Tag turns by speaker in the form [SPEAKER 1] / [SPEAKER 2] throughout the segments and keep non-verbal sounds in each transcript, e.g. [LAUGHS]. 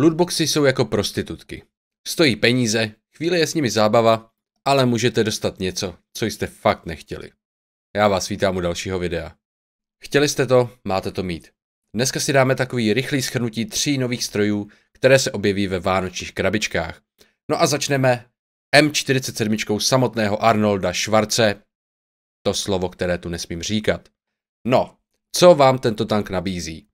[SPEAKER 1] Lootboxy jsou jako prostitutky. Stojí peníze, chvíli je s nimi zábava, ale můžete dostat něco, co jste fakt nechtěli. Já vás vítám u dalšího videa. Chtěli jste to, máte to mít. Dneska si dáme takový rychlý schrnutí tří nových strojů, které se objeví ve vánočních krabičkách. No a začneme M47 samotného Arnolda Schwarze. To slovo, které tu nesmím říkat. No, co vám tento tank nabízí?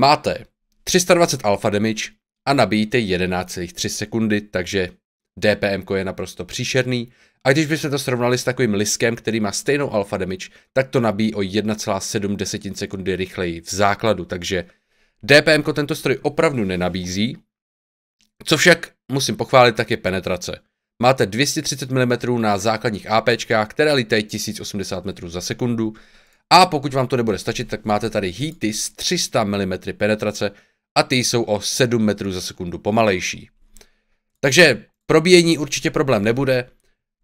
[SPEAKER 1] Máte 320 alfa damage, a nabíjíte 11,3 sekundy, takže DPM je naprosto příšerný. A když byste to srovnali s takovým liskem, který má stejnou alfa damage, tak to nabíjí o 1,7 sekundy rychleji v základu, takže DPM tento stroj opravdu nenabízí. Co však musím pochválit, tak je penetrace. Máte 230 mm na základních AP, které lítají 1080 metrů za sekundu. A pokud vám to nebude stačit, tak máte tady heaty z 300 mm penetrace, a ty jsou o 7 metrů za sekundu pomalejší. Takže probíjení určitě problém nebude,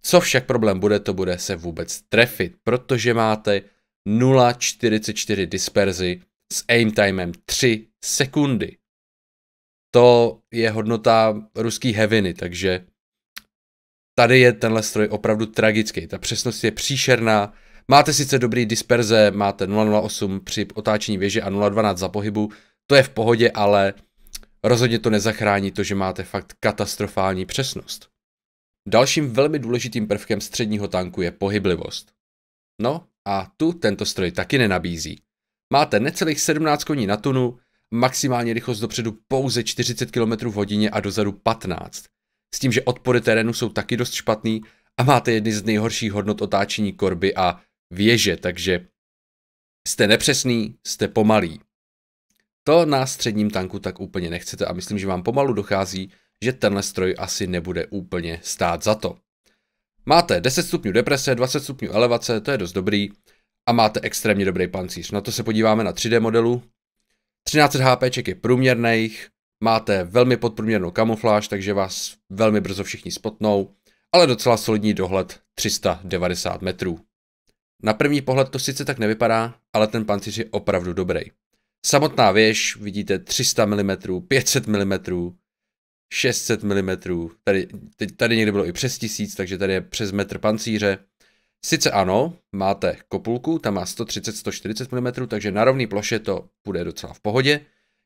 [SPEAKER 1] co však problém bude, to bude se vůbec trefit, protože máte 0,44 disperzi s aim timem 3 sekundy. To je hodnota ruský heviny, takže tady je tenhle stroj opravdu tragický. Ta přesnost je příšerná. Máte sice dobrý disperze, máte 0,08 při otáčení věže a 0,12 za pohybu, to je v pohodě, ale rozhodně to nezachrání to, že máte fakt katastrofální přesnost. Dalším velmi důležitým prvkem středního tanku je pohyblivost. No a tu tento stroj taky nenabízí. Máte necelých 17 koní na tunu, maximálně rychlost dopředu pouze 40 km v hodině a dozadu 15. S tím, že odpory terénu jsou taky dost špatný a máte jedny z nejhorších hodnot otáčení korby a věže, takže jste nepřesný, jste pomalý. To na středním tanku tak úplně nechcete a myslím, že vám pomalu dochází, že tenhle stroj asi nebude úplně stát za to. Máte 10 stupňů deprese, 20 stupňů elevace, to je dost dobrý. A máte extrémně dobrý pancíř. Na to se podíváme na 3D modelu. 13 HP je průměrných, máte velmi podprůměrnou kamufláž, takže vás velmi brzo všichni spotnou, ale docela solidní dohled 390 metrů. Na první pohled to sice tak nevypadá, ale ten pancíř je opravdu dobrý. Samotná věž, vidíte 300 mm, 500 mm, 600 mm, tady, tady někde bylo i přes 1000, takže tady je přes metr pancíře. Sice ano, máte kopulku, tam má 130-140 mm, takže na rovné ploše to bude docela v pohodě,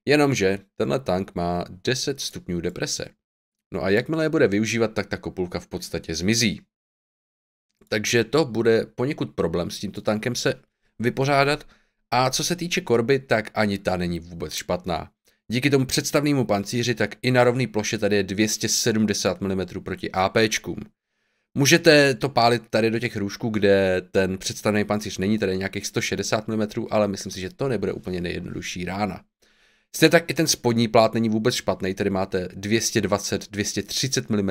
[SPEAKER 1] jenomže tenhle tank má 10 stupňů deprese. No a jakmile je bude využívat, tak ta kopulka v podstatě zmizí. Takže to bude poněkud problém s tímto tankem se vypořádat, a co se týče korby, tak ani ta není vůbec špatná. Díky tomu představnému pancíři tak i na rovné ploše tady je 270 mm proti APčkům. Můžete to pálit tady do těch růžků, kde ten představný pancíř není, tady nějakých 160 mm, ale myslím si, že to nebude úplně nejjednodušší rána. Stejně tak i ten spodní plát není vůbec špatný, tady máte 220-230 mm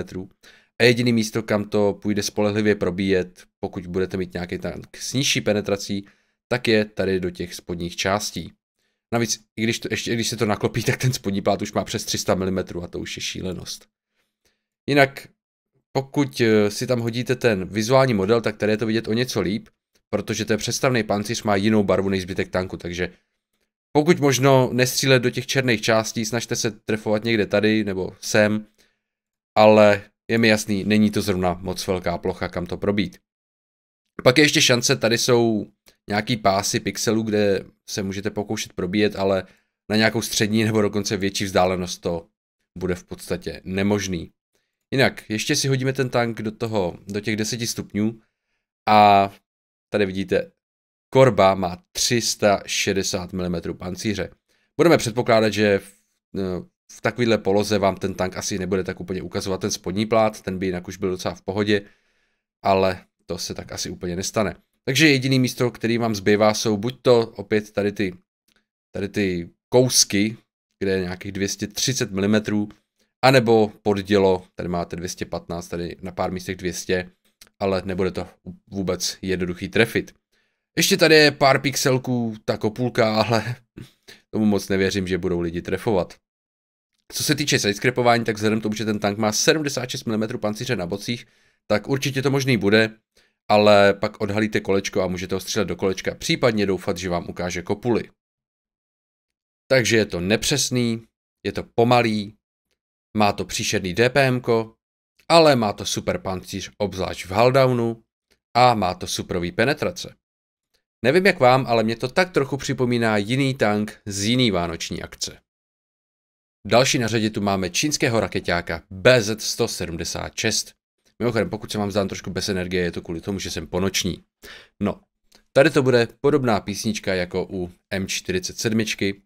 [SPEAKER 1] a jediný místo, kam to půjde spolehlivě probíjet, pokud budete mít nějaký tank s nižší penetrací, tak je tady do těch spodních částí. Navíc, i když, to, ještě, když se to naklopí, tak ten spodní plát už má přes 300 mm a to už je šílenost. Jinak, pokud eh, si tam hodíte ten vizuální model, tak tady je to vidět o něco líp, protože ten přestavný pancíř má jinou barvu než zbytek tanku, takže pokud možno nestřílet do těch černých částí, snažte se trefovat někde tady nebo sem, ale je mi jasný, není to zrovna moc velká plocha, kam to probít. Pak je ještě šance, tady jsou nějaký pásy pixelů, kde se můžete pokoušet probíjet, ale na nějakou střední nebo dokonce větší vzdálenost to bude v podstatě nemožný. Jinak, ještě si hodíme ten tank do toho, do těch 10 stupňů a tady vidíte, korba má 360 mm pancíře. Budeme předpokládat, že v, no, v takovéhle poloze vám ten tank asi nebude tak úplně ukazovat ten spodní plát, ten by jinak už byl docela v pohodě, ale to se tak asi úplně nestane. Takže jediný místo, který vám zbývá, jsou buď to opět tady ty, tady ty kousky, kde je nějakých 230 mm, anebo poddělo, tady máte 215, tady na pár místech 200, ale nebude to vůbec jednoduchý trefit. Ještě tady je pár pixelků, ta kopulka, ale [LAUGHS] tomu moc nevěřím, že budou lidi trefovat. Co se týče sidescrapování, tak vzhledem k tomu, že ten tank má 76 mm pancíře na bocích, tak určitě to možný bude ale pak odhalíte kolečko a můžete ho střílet do kolečka, případně doufat, že vám ukáže kopuly. Takže je to nepřesný, je to pomalý, má to příšerný DPM, ale má to super pancíř, obzvlášť v Haldownu, a má to superový penetrace. Nevím jak vám, ale mě to tak trochu připomíná jiný tank z jiný vánoční akce. Další na řadě tu máme čínského raketáka BZ-176, Mimochodem, pokud se vám zdám trošku bez energie, je to kvůli tomu, že jsem ponoční. No, tady to bude podobná písnička jako u M47.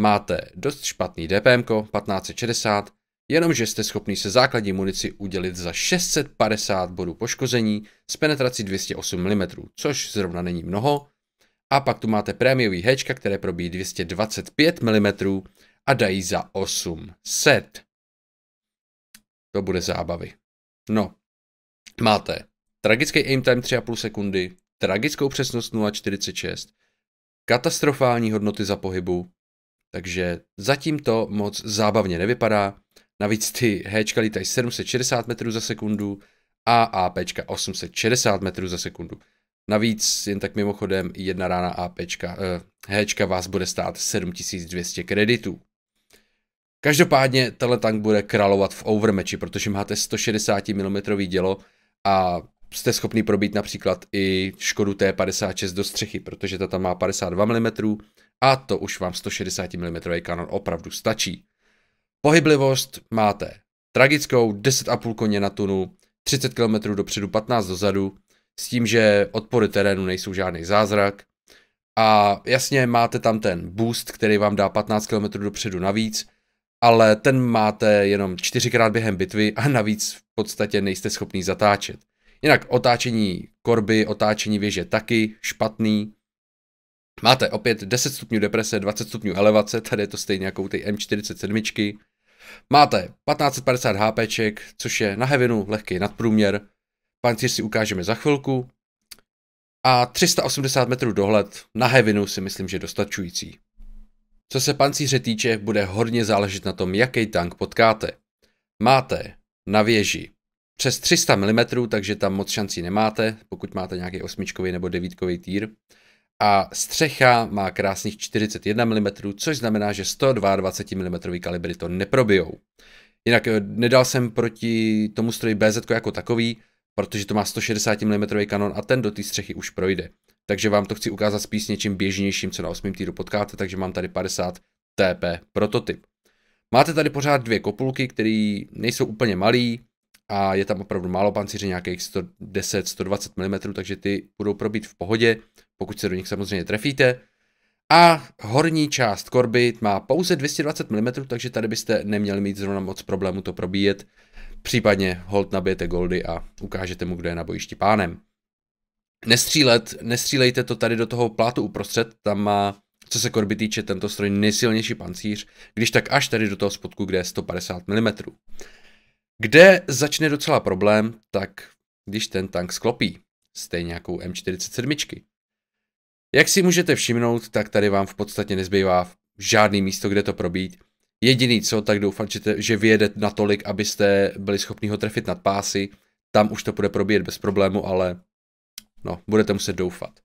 [SPEAKER 1] Máte dost špatný DPM, 1560, jenomže jste schopni se základní munici udělit za 650 bodů poškození s penetrací 208 mm, což zrovna není mnoho. A pak tu máte prémiový hečka, které probíjí 225 mm a dají za 800. To bude zábavy. No, máte tragický aim time 3,5 sekundy, tragickou přesnost 0,46, katastrofální hodnoty za pohybu, takže zatím to moc zábavně nevypadá. Navíc ty Hčka lítají 760 metrů za sekundu a APčka 860 metrů za sekundu. Navíc, jen tak mimochodem, jedna rána APčka, eh, Hčka vás bude stát 7200 kreditů. Každopádně tenhle tank bude královat v overmatchi, protože máte 160 mm dělo a jste schopný probít například i Škodu T56 do střechy, protože ta tam má 52 mm a to už vám 160 mm kanon opravdu stačí. Pohyblivost máte tragickou 10,5 koně na tunu, 30 km dopředu, 15 dozadu, s tím, že odpory terénu nejsou žádný zázrak. A jasně máte tam ten boost, který vám dá 15 km dopředu navíc, ale ten máte jenom čtyřikrát během bitvy a navíc podstatě nejste schopný zatáčet. Jinak otáčení korby, otáčení věže taky špatný. Máte opět 10 stupňů deprese, 20 stupňů elevace, tady je to stejně jako u té M47. Máte 1550 HPček, což je na hevinu lehký nadprůměr. Pancíř si ukážeme za chvilku. A 380 metrů dohled na hevinu si myslím, že dostačující. Co se pancíře týče, bude hodně záležet na tom, jaký tank potkáte. Máte na věži. Přes 300 mm, takže tam moc šancí nemáte, pokud máte nějaký osmičkový nebo devítkový týr. A střecha má krásných 41 mm, což znamená, že 122 mm kalibry to neprobijou. Jinak eh, nedal jsem proti tomu stroji BZ jako takový, protože to má 160 mm kanon a ten do té střechy už projde. Takže vám to chci ukázat spíš něčím běžnějším, co na 8. týru potkáte, takže mám tady 50 TP prototyp. Máte tady pořád dvě kopulky, které nejsou úplně malý a je tam opravdu málo pancíře, nějakých 110-120 mm, takže ty budou probít v pohodě, pokud se do nich samozřejmě trefíte. A horní část korby má pouze 220 mm, takže tady byste neměli mít zrovna moc problému to probíjet. Případně hold nabijete goldy a ukážete mu, kdo je na bojišti pánem. Nestřílet, nestřílejte to tady do toho plátu uprostřed, tam má co se korby týče, tento stroj nejsilnější pancíř, když tak až tady do toho spodku, kde je 150 mm. Kde začne docela problém, tak když ten tank sklopí, stejně jako u M47. Jak si můžete všimnout, tak tady vám v podstatě nezbývá žádný místo, kde to probít. Jediný co, tak doufat, že, te, že vyjede natolik, abyste byli schopni ho trefit nad pásy. Tam už to bude probíjet bez problému, ale no, budete muset doufat.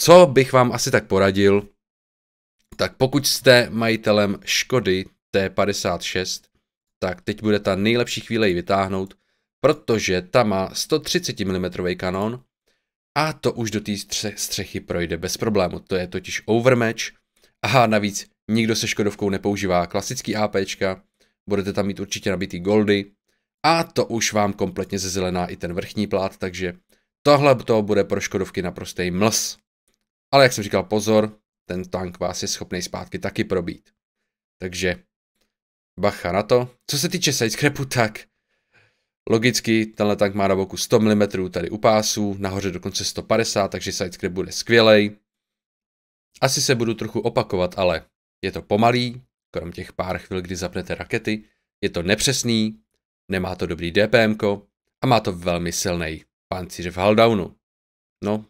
[SPEAKER 1] Co bych vám asi tak poradil, tak pokud jste majitelem Škody T56, tak teď bude ta nejlepší chvíle ji vytáhnout, protože ta má 130 mm kanon a to už do té střechy projde bez problému. To je totiž overmatch a navíc nikdo se Škodovkou nepoužívá klasický APčka, budete tam mít určitě nabitý goldy a to už vám kompletně zezelená i ten vrchní plát, takže tohle to bude pro Škodovky naprostej mls. Ale jak jsem říkal, pozor, ten tank vás je schopný zpátky taky probít. Takže bacha na to. Co se týče sidecrapu, tak logicky tenhle tank má na boku 100 mm tady u pásu, nahoře dokonce 150, takže sidescrap bude skvělej. Asi se budu trochu opakovat, ale je to pomalý, krom těch pár chvil, kdy zapnete rakety, je to nepřesný, nemá to dobrý DPM a má to velmi silný pancíř v haldownu. No,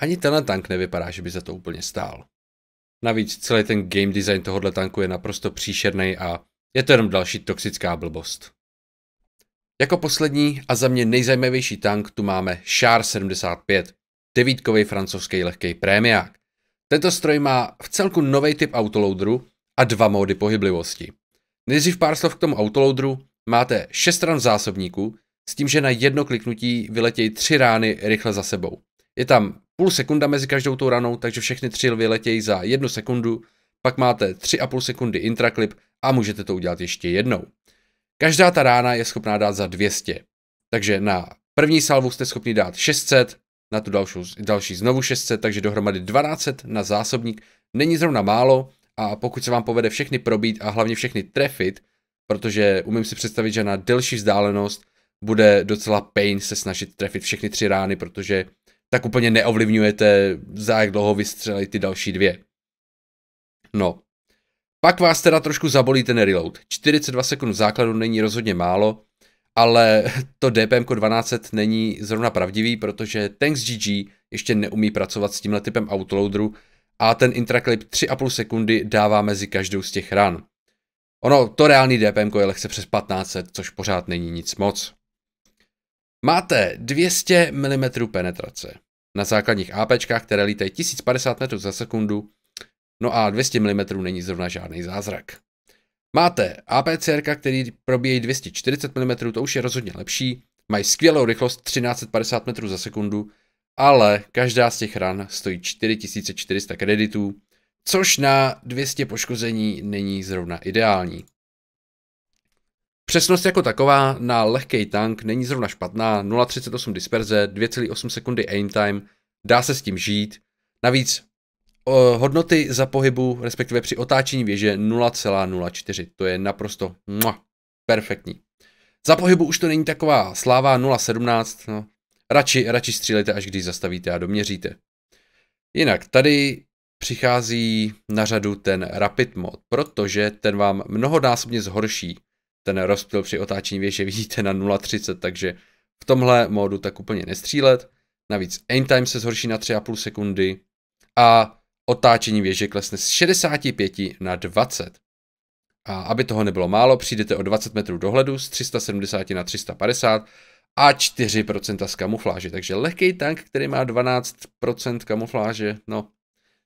[SPEAKER 1] ani tenhle tank nevypadá, že by za to úplně stál. Navíc celý ten game design tohohle tanku je naprosto příšerný a je to jenom další toxická blbost. Jako poslední a za mě nejzajímavější tank tu máme Char 75, devítkový francouzský lehký prémiák. Tento stroj má v celku nový typ autoloaderu a dva módy pohyblivosti. Nejdřív pár slov k tomu autoloaderu. Máte 6 ran zásobníků, zásobníku, s tím, že na jedno kliknutí vyletějí tři rány rychle za sebou. Je tam půl sekunda mezi každou tou ranou, takže všechny tři lvy letějí za jednu sekundu, pak máte 3,5 sekundy intraklip a můžete to udělat ještě jednou. Každá ta rána je schopná dát za 200. Takže na první salvu jste schopni dát 600, na tu další, další znovu 600, takže dohromady 1200 na zásobník. Není zrovna málo a pokud se vám povede všechny probít a hlavně všechny trefit, protože umím si představit, že na delší vzdálenost bude docela pain se snažit trefit všechny tři rány, protože tak úplně neovlivňujete, za jak dlouho vystřelit ty další dvě. No. Pak vás teda trošku zabolí ten reload. 42 sekund základu není rozhodně málo, ale [LAUGHS] to DPM 1200 není zrovna pravdivý, protože Tanks GG ještě neumí pracovat s tímhle typem autoloaderu a ten intraklip 3,5 sekundy dává mezi každou z těch ran. Ono, to reálný DPM je lehce přes 1500, což pořád není nic moc. Máte 200 mm penetrace na základních APčkách, které lítají 1050 metrů za sekundu, no a 200 mm není zrovna žádný zázrak. Máte APCR, který probíjí 240 mm, to už je rozhodně lepší, mají skvělou rychlost 1350 metrů za sekundu, ale každá z těch ran stojí 4400 kreditů, což na 200 poškození není zrovna ideální. Přesnost jako taková na lehký tank není zrovna špatná, 0,38 disperze, 2,8 sekundy aim time, dá se s tím žít. Navíc hodnoty za pohybu, respektive při otáčení věže 0,04, to je naprosto muah, perfektní. Za pohybu už to není taková sláva 0,17, no. radši, radši střílejte, až když zastavíte a doměříte. Jinak tady přichází na řadu ten Rapid mod, protože ten vám mnohodásobně zhorší ten rozptyl při otáčení věže vidíte na 0,30, takže v tomhle módu tak úplně nestřílet. Navíc aim time se zhorší na 3,5 sekundy a otáčení věže klesne z 65 na 20. A aby toho nebylo málo, přijdete o 20 metrů dohledu z 370 na 350 a 4% z kamufláže. Takže lehký tank, který má 12% kamufláže, no,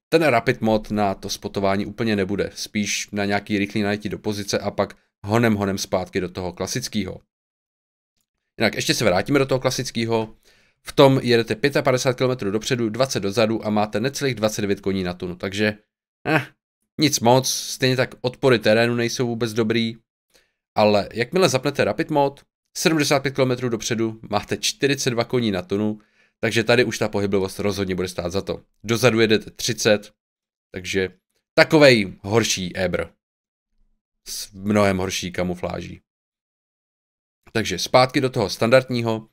[SPEAKER 1] ten rapid mod na to spotování úplně nebude. Spíš na nějaký rychlý najetí do pozice a pak honem honem zpátky do toho klasického. Jinak ještě se vrátíme do toho klasického. V tom jedete 55 km dopředu, 20 dozadu a máte necelých 29 koní na tunu, takže eh, nic moc, stejně tak odpory terénu nejsou vůbec dobrý, ale jakmile zapnete Rapid Mod, 75 km dopředu máte 42 koní na tunu, takže tady už ta pohyblivost rozhodně bude stát za to. Dozadu jedete 30, takže takovej horší Ebr s mnohem horší kamufláží. Takže zpátky do toho standardního.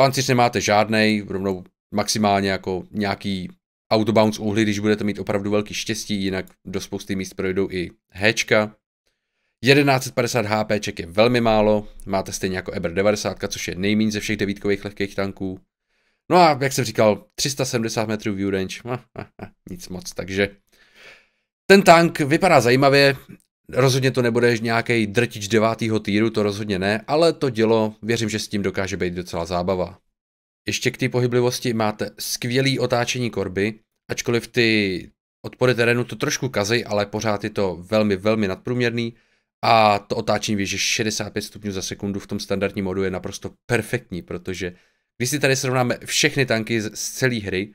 [SPEAKER 1] Pancíř nemáte žádný, rovnou maximálně jako nějaký autobounce uhly, když budete mít opravdu velký štěstí, jinak do spousty míst projdou i hečka. 1150 HP je velmi málo, máte stejně jako Eber 90, což je nejméně ze všech devítkových lehkých tanků. No a jak jsem říkal, 370 metrů view range, ah, ah, ah, nic moc, takže ten tank vypadá zajímavě, Rozhodně to nebude nějaký drtič devátého týru, to rozhodně ne, ale to dělo, věřím, že s tím dokáže být docela zábava. Ještě k té pohyblivosti máte skvělý otáčení korby, ačkoliv ty odpory terénu to trošku kazej, ale pořád je to velmi, velmi nadprůměrný a to otáčení víš, že 65 stupňů za sekundu v tom standardním modu je naprosto perfektní, protože když si tady srovnáme všechny tanky z celé hry,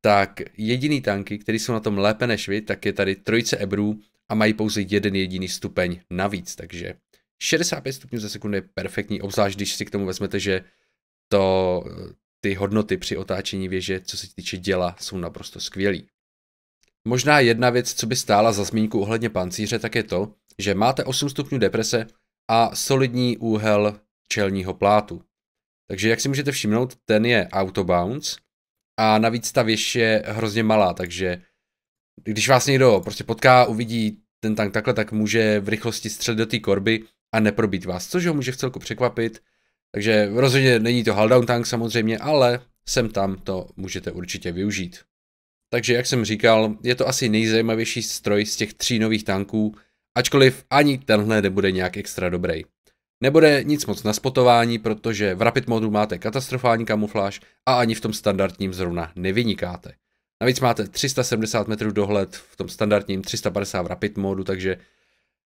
[SPEAKER 1] tak jediný tanky, které jsou na tom lépe než vy, tak je tady trojice Ebrů a mají pouze jeden jediný stupeň navíc, takže 65 stupňů za sekundu je perfektní, obzvlášť když si k tomu vezmete, že to, ty hodnoty při otáčení věže, co se týče děla, jsou naprosto skvělý. Možná jedna věc, co by stála za zmínku ohledně pancíře, tak je to, že máte 8 stupňů deprese a solidní úhel čelního plátu. Takže jak si můžete všimnout, ten je autobounce a navíc ta věž je hrozně malá, takže když vás někdo prostě potká, uvidí ten tank takhle, tak může v rychlosti střelit do té korby a neprobít vás, což ho může v celku překvapit. Takže rozhodně není to haldown tank samozřejmě, ale sem tam to můžete určitě využít. Takže jak jsem říkal, je to asi nejzajímavější stroj z těch tří nových tanků, ačkoliv ani tenhle nebude nějak extra dobrý. Nebude nic moc na spotování, protože v rapid modu máte katastrofální kamufláž a ani v tom standardním zrovna nevynikáte. Navíc máte 370 metrů dohled v tom standardním 350 v rapid modu, takže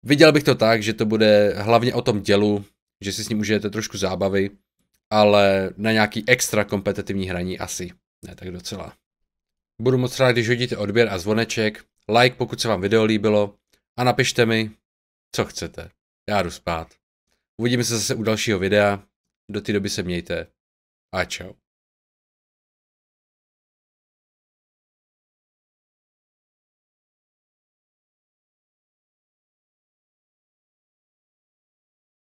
[SPEAKER 1] viděl bych to tak, že to bude hlavně o tom dělu, že si s ním užijete trošku zábavy, ale na nějaký extra kompetitivní hraní asi ne tak docela. Budu moc rád, když hodíte odběr a zvoneček, like pokud se vám video líbilo a napište mi, co chcete. Já jdu spát. Uvidíme se zase u dalšího videa, do té doby se mějte a čau.